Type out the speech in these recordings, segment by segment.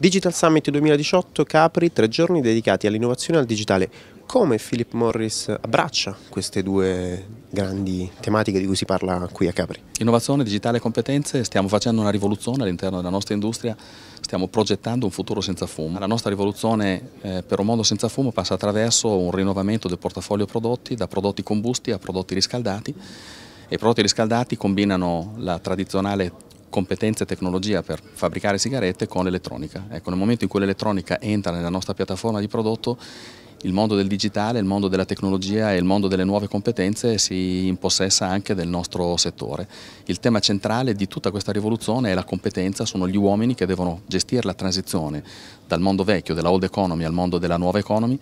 Digital Summit 2018 Capri, tre giorni dedicati all'innovazione e al digitale. Come Philip Morris abbraccia queste due grandi tematiche di cui si parla qui a Capri? Innovazione, digitale e competenze, stiamo facendo una rivoluzione all'interno della nostra industria, stiamo progettando un futuro senza fumo. La nostra rivoluzione eh, per un mondo senza fumo passa attraverso un rinnovamento del portafoglio prodotti, da prodotti combusti a prodotti riscaldati i prodotti riscaldati combinano la tradizionale competenze e tecnologia per fabbricare sigarette con l'elettronica. Ecco, nel momento in cui l'elettronica entra nella nostra piattaforma di prodotto, il mondo del digitale, il mondo della tecnologia e il mondo delle nuove competenze si impossessa anche del nostro settore. Il tema centrale di tutta questa rivoluzione è la competenza, sono gli uomini che devono gestire la transizione dal mondo vecchio, della old economy, al mondo della nuova economy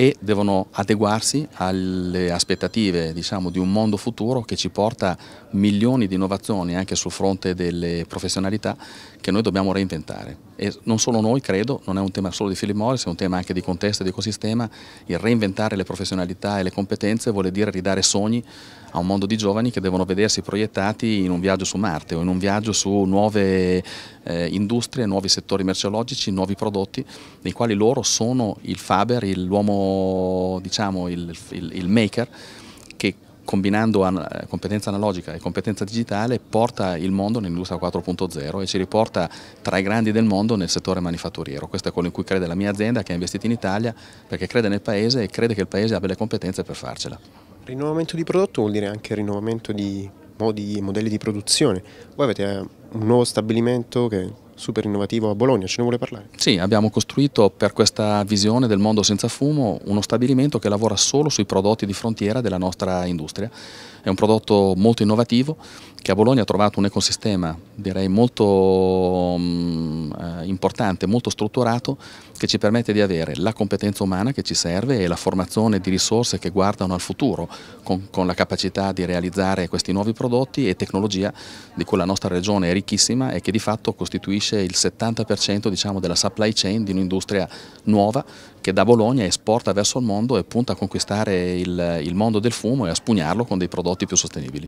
e devono adeguarsi alle aspettative diciamo, di un mondo futuro che ci porta milioni di innovazioni anche sul fronte delle professionalità che noi dobbiamo reinventare. E non solo noi, credo, non è un tema solo di Philip Morris, è un tema anche di contesto e di ecosistema. Il reinventare le professionalità e le competenze vuole dire ridare sogni a un mondo di giovani che devono vedersi proiettati in un viaggio su Marte o in un viaggio su nuove eh, industrie, nuovi settori merceologici, nuovi prodotti, nei quali loro sono il Faber, l'uomo, diciamo, il, il, il maker che combinando an eh, competenza analogica e competenza digitale porta il mondo nell'industria 4.0 e ci riporta tra i grandi del mondo nel settore manifatturiero. Questo è quello in cui crede la mia azienda che ha investito in Italia perché crede nel paese e crede che il paese abbia le competenze per farcela. Rinnovamento di prodotto vuol dire anche rinnovamento di modi e modelli di produzione. Voi avete eh, un nuovo stabilimento che super innovativo a Bologna, ce ne vuole parlare? Sì, abbiamo costruito per questa visione del mondo senza fumo uno stabilimento che lavora solo sui prodotti di frontiera della nostra industria. È un prodotto molto innovativo che a Bologna ha trovato un ecosistema direi molto mh, mm, eh, importante, molto strutturato che ci permette di avere la competenza umana che ci serve e la formazione di risorse che guardano al futuro con, con la capacità di realizzare questi nuovi prodotti e tecnologia di cui la nostra regione è ricchissima e che di fatto costituisce gestisce il 70% diciamo, della supply chain di un'industria nuova che da Bologna esporta verso il mondo e punta a conquistare il, il mondo del fumo e a spugnarlo con dei prodotti più sostenibili.